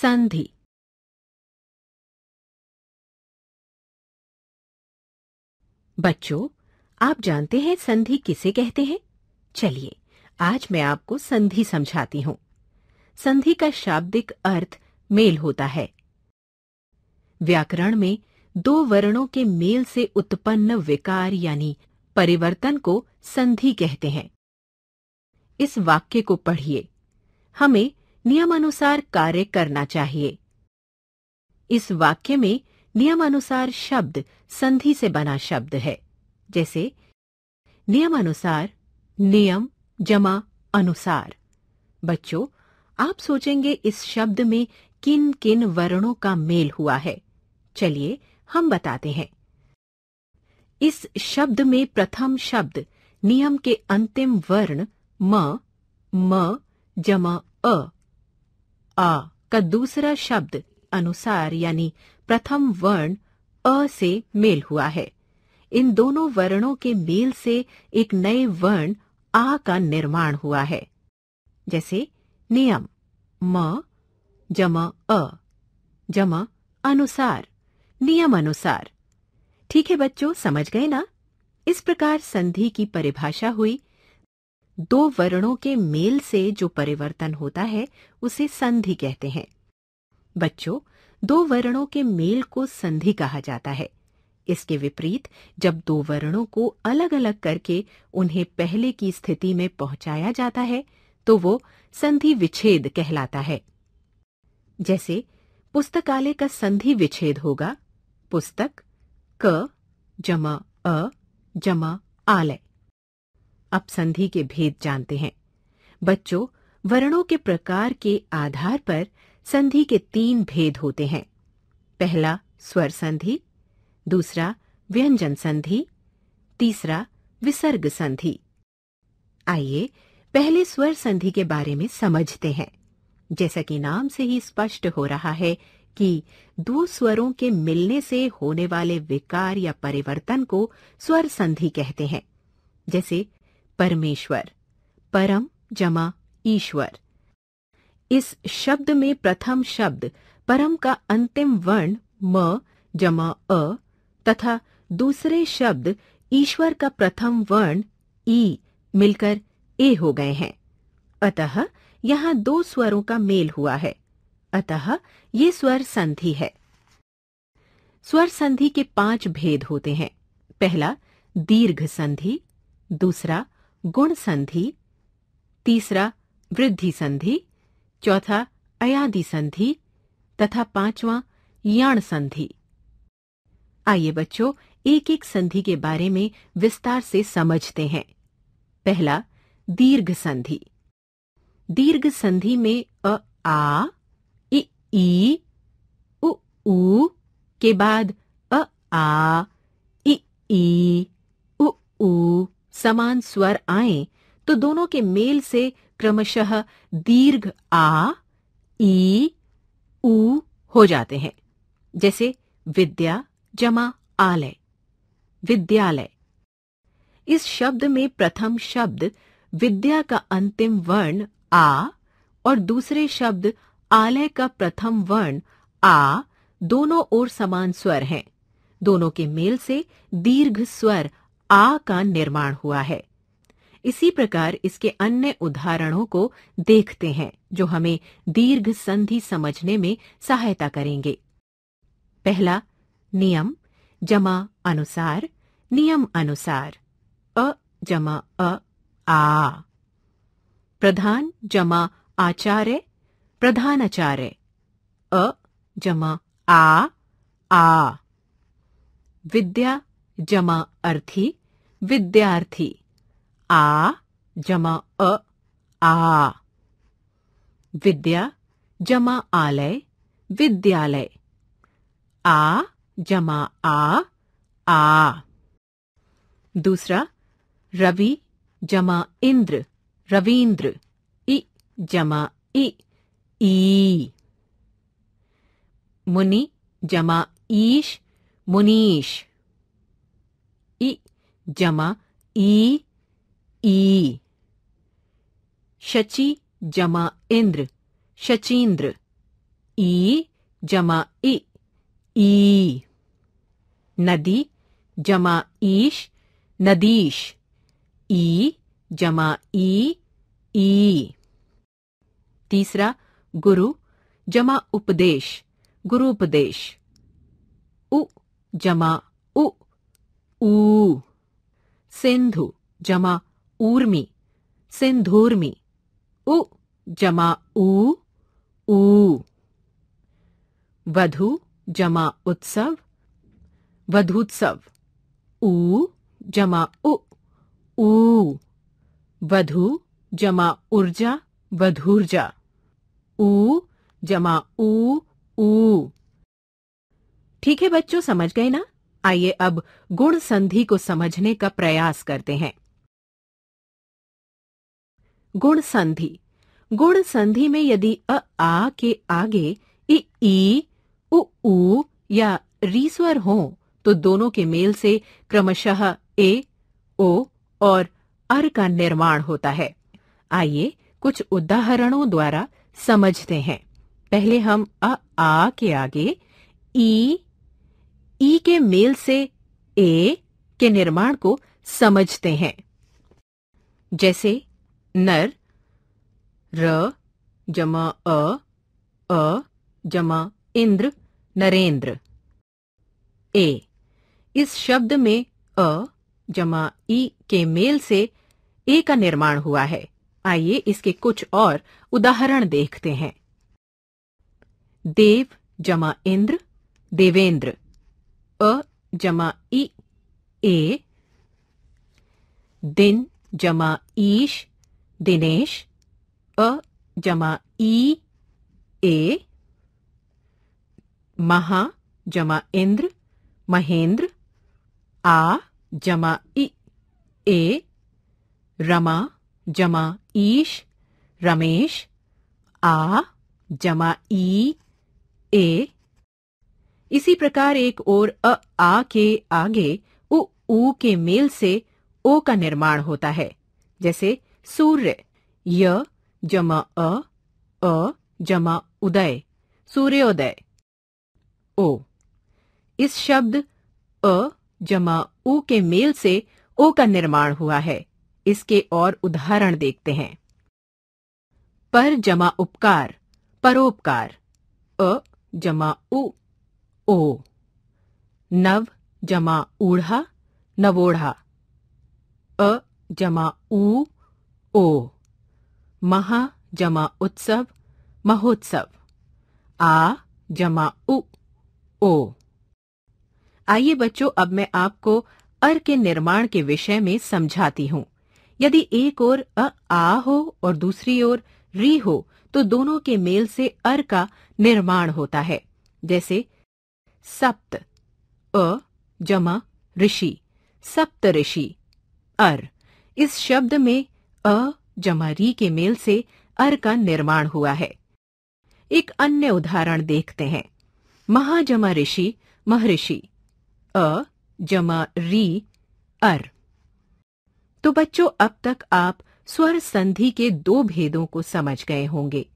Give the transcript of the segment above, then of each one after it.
संधि बच्चों आप जानते हैं संधि किसे कहते हैं चलिए आज मैं आपको संधि समझाती हूं संधि का शाब्दिक अर्थ मेल होता है व्याकरण में दो वर्णों के मेल से उत्पन्न विकार यानी परिवर्तन को संधि कहते हैं इस वाक्य को पढ़िए हमें नियमानुसार कार्य करना चाहिए इस वाक्य में नियमानुसार शब्द संधि से बना शब्द है जैसे नियमानुसार नियम जमा अनुसार बच्चों आप सोचेंगे इस शब्द में किन किन वर्णों का मेल हुआ है चलिए हम बताते हैं इस शब्द में प्रथम शब्द नियम के अंतिम वर्ण म म जमा अ आ का दूसरा शब्द अनुसार यानी प्रथम वर्ण अ से मेल हुआ है इन दोनों वर्णों के मेल से एक नए वर्ण आ का निर्माण हुआ है जैसे नियम म जमा अ जमा अनुसार नियम अनुसार ठीक है बच्चों समझ गए ना इस प्रकार संधि की परिभाषा हुई दो वर्णों के मेल से जो परिवर्तन होता है उसे संधि कहते हैं बच्चों दो वर्णों के मेल को संधि कहा जाता है इसके विपरीत जब दो वर्णों को अलग अलग करके उन्हें पहले की स्थिति में पहुंचाया जाता है तो वो संधि विच्छेद कहलाता है जैसे पुस्तकालय का संधि विच्छेद होगा पुस्तक क जमा अ जमा आलय संधि के भेद जानते हैं बच्चों वर्णों के प्रकार के आधार पर संधि के तीन भेद होते हैं पहला स्वर संधि दूसरा व्यंजन संधि तीसरा विसर्ग संधि आइए पहले स्वर संधि के बारे में समझते हैं जैसा कि नाम से ही स्पष्ट हो रहा है कि दो स्वरों के मिलने से होने वाले विकार या परिवर्तन को स्वर संधि कहते हैं जैसे परमेश्वर परम जमा ईश्वर इस शब्द में प्रथम शब्द परम का अंतिम वर्ण म जमा अ तथा दूसरे शब्द ईश्वर का प्रथम वर्ण ई मिलकर ए हो गए हैं अतः यहाँ दो स्वरों का मेल हुआ है अतः ये स्वर संधि है स्वर संधि के पांच भेद होते हैं पहला दीर्घ संधि दूसरा गुण संधि तीसरा वृद्धि संधि चौथा अयादि संधि तथा पांचवा याण संधि आइए बच्चों एक एक संधि के बारे में विस्तार से समझते हैं पहला दीर्घ संधि दीर्घ संधि में अ आ इ ई उ ऊ के बाद अ आ इ ई उ ऊ समान स्वर आए तो दोनों के मेल से क्रमशः दीर्घ आ ई उ हो जाते हैं जैसे विद्या जमा आलय विद्यालय इस शब्द में प्रथम शब्द विद्या का अंतिम वर्ण आ और दूसरे शब्द आलय का प्रथम वर्ण आ दोनों ओर समान स्वर हैं दोनों के मेल से दीर्घ स्वर आ का निर्माण हुआ है इसी प्रकार इसके अन्य उदाहरणों को देखते हैं जो हमें दीर्घ संधि समझने में सहायता करेंगे पहला नियम जमा अनुसार नियम अनुसार अ जमा अ आ प्रधान जमा आचार्य प्रधानाचार्य अ जमा आ आ विद्या जमा अर्थी विद्यार्थी आ जमा अ आ विद्या जमा आलय विद्यालय आ जमा आ आ दूसरा रवि जमा इंद्र रवींद्र इ जमा इ ई मुनि जमा ईश मुनीश जमा ई ई शची जमा इंद्र शचीन्द्र ई जमा इ ई नदी जमा ईश नदीश ई जमा ई ई तीसरा गुरु जमा उपदेश गुरुपदेश उ जमा उ ऊ सिंधु जमा ऊर्मी सिंधूर्मी उ जमा ऊ ऊ वधु जमा उत्सव वधुत्सव ऊ जमा उ ऊ वधु जमा ऊर्जा वधूर्जा ऊ जमा ऊ ऊ ठीक है बच्चों समझ गए ना आइए अब गुण संधि को समझने का प्रयास करते हैं गुण संधि गुण संधि में यदि अ आ के आगे इ ई उ ऊ या रीस्वर हो तो दोनों के मेल से क्रमशः ए ओ और अर का निर्माण होता है आइए कुछ उदाहरणों द्वारा समझते हैं पहले हम अ आ के आगे ई ई के मेल से ए के निर्माण को समझते हैं जैसे नर र जमा अ अ जमा इंद्र नरेंद्र ए इस शब्द में अ जमा ई के मेल से ए का निर्माण हुआ है आइए इसके कुछ और उदाहरण देखते हैं देव जमा इंद्र देवेंद्र अ जमा इ ए दिन जमा ईश दिनेश अ जमा ई ए महा जमा इंद्र महेंद्र आ जमा इ ए रमा जमा ईश रमेश आ जमा ई ए इसी प्रकार एक ओर अ आ के आगे उ ऊ के मेल से ओ का निर्माण होता है जैसे सूर्य य जमा अ अ जमा उदय सूर्योदय ओ इस शब्द अ जमा ऊ के मेल से ओ का निर्माण हुआ है इसके और उदाहरण देखते हैं पर जमा उपकार परोपकार अ जमा उ ओ नव जमा ऊढ़ा नवोढ़ा अ जमा ऊ ओ महा जमा उत्सव महोत्सव आ जमा उ ओ आइए बच्चों अब मैं आपको अर के निर्माण के विषय में समझाती हूँ यदि एक ओर अ आ हो और दूसरी ओर री हो तो दोनों के मेल से अर का निर्माण होता है जैसे सप्त अ जमा ऋषि सप्त ऋषि अर इस शब्द में अ जमा री के मेल से अर का निर्माण हुआ है एक अन्य उदाहरण देखते हैं महाजमा ऋषि महर्षि अ जमा री अर तो बच्चों अब तक आप स्वर संधि के दो भेदों को समझ गए होंगे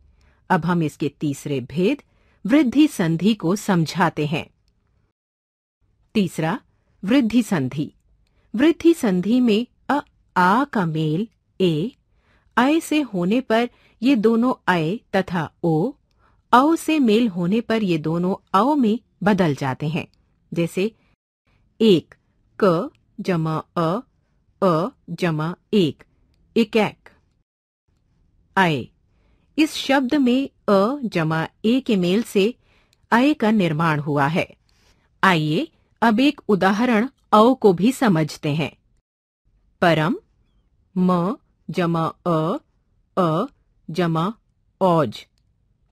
अब हम इसके तीसरे भेद वृद्धि संधि को समझाते हैं तीसरा वृद्धि संधि वृद्धि संधि में अ आ का मेल ए आय से होने पर ये दोनों आय तथा ओ औ से मेल होने पर ये दोनों औ में बदल जाते हैं जैसे एक क जमा अ अ जमा एक एक आय इस शब्द में अ जमा ए के मेल से आय का निर्माण हुआ है आइए अब एक उदाहरण अव को भी समझते हैं परम म जमा अ अ जमा औज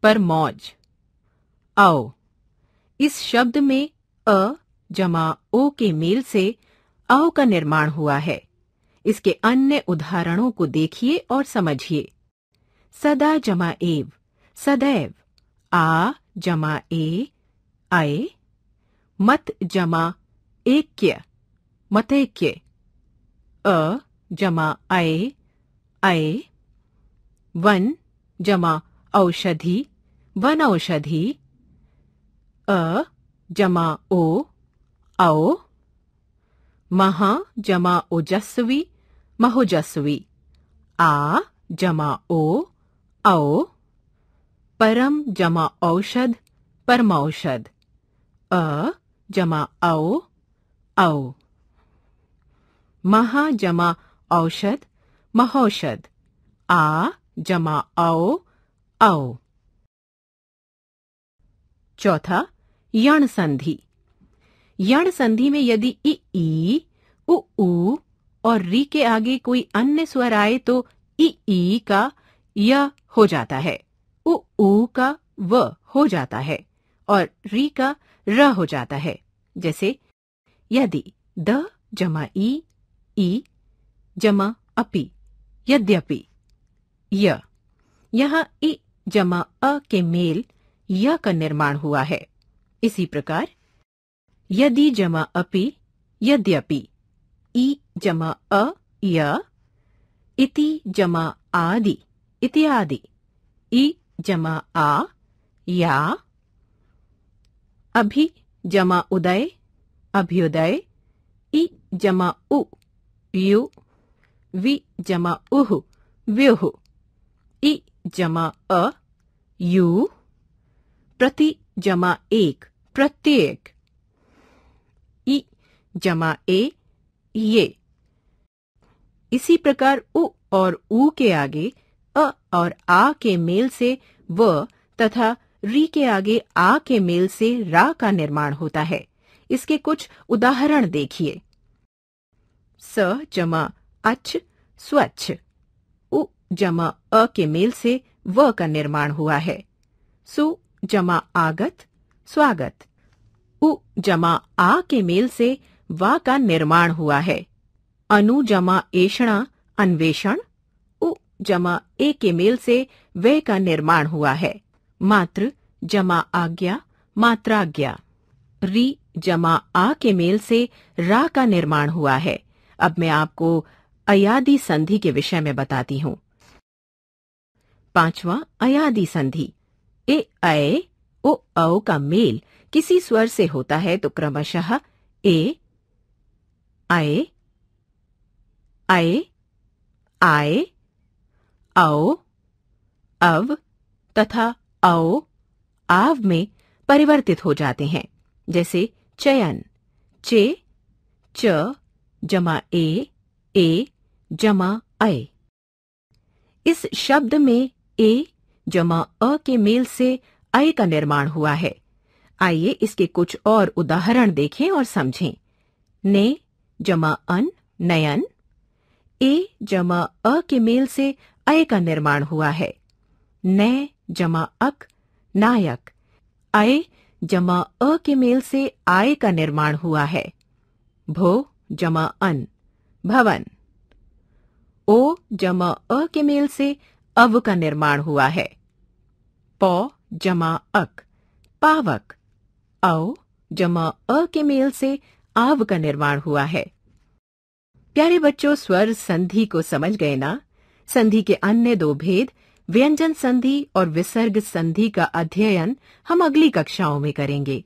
पर मौज अव इस शब्द में अ जमा ओ के मेल से अव का निर्माण हुआ है इसके अन्य उदाहरणों को देखिए और समझिए सदा जमा एव सदैव आ जमा ए आए मत जमा एक्य मतैक्य अ जमा अय अय वन जमा औषधि वन औषधि अ जमा ओ आओ महा जमा ओजस्वी महोजस्वी आ जमा ओ आओ परम जमा औषध परमौषध अ जमा औ औ महा जमा औषध महौषध आ जमा औ औ चौथा यण संधि यण संधि में यदि इ ई उ ऊ और री के आगे कोई अन्य स्वर आए तो इ ई का य हो जाता है उ ऊ का व हो जाता है और री का र हो जाता है जैसे यदि द जमा ई ई जमा अपी यद्यपि य यहाँ इ जमा अ के मेल य का निर्माण हुआ है इसी प्रकार यदि जमा अपि यद्यपि ई जमा अ य इति जमा आदि इत्यादि ई जमा आ या अभी जमा उदय अभ्युदय इ जमा उ यु वि जमा उह व्युह इ जमा अ यु प्रति जमा एक प्रत्येक इ जमा ए ये इसी प्रकार उ और ऊ के आगे अ और आ के मेल से व तथा री के आगे आ के मेल से रा का निर्माण होता है इसके कुछ उदाहरण देखिए स जमा अच स्वच्छ उ जमा अ के मेल से व का निर्माण हुआ है सु जमा आगत स्वागत उ जमा आ के मेल से वा का निर्माण हुआ है अनु जमा एषणा अन्वेषण उ जमा ए के मेल से वे का निर्माण हुआ है मात्र जमा आज्ञा मात्राज्ञा री जमा आ के मेल से रा का निर्माण हुआ है अब मैं आपको अयादी संधि के विषय में बताती हूँ पांचवा अयादी संधि ए अय ओ औ का मेल किसी स्वर से होता है तो क्रमशः ए आए आए आए औ अव तथा औ आव में परिवर्तित हो जाते हैं जैसे चयन चे च जमा ए ए जमा अय इस शब्द में ए जमा अ के मेल से अय का निर्माण हुआ है आइए इसके कुछ और उदाहरण देखें और समझें ने जमा अन नयन ए जमा अ के मेल से अय का निर्माण हुआ है न जमा अक नायक आए जमा अ के मेल से आय का निर्माण हुआ है भो जमा अन भवन ओ जमा अ के मेल से अव का निर्माण हुआ है पौ जमा अक पावक औ जमा अ के मेल से आव का निर्माण हुआ है प्यारे बच्चों स्वर संधि को समझ गए ना संधि के अन्य दो भेद व्यंजन संधि और विसर्ग संधि का अध्ययन हम अगली कक्षाओं में करेंगे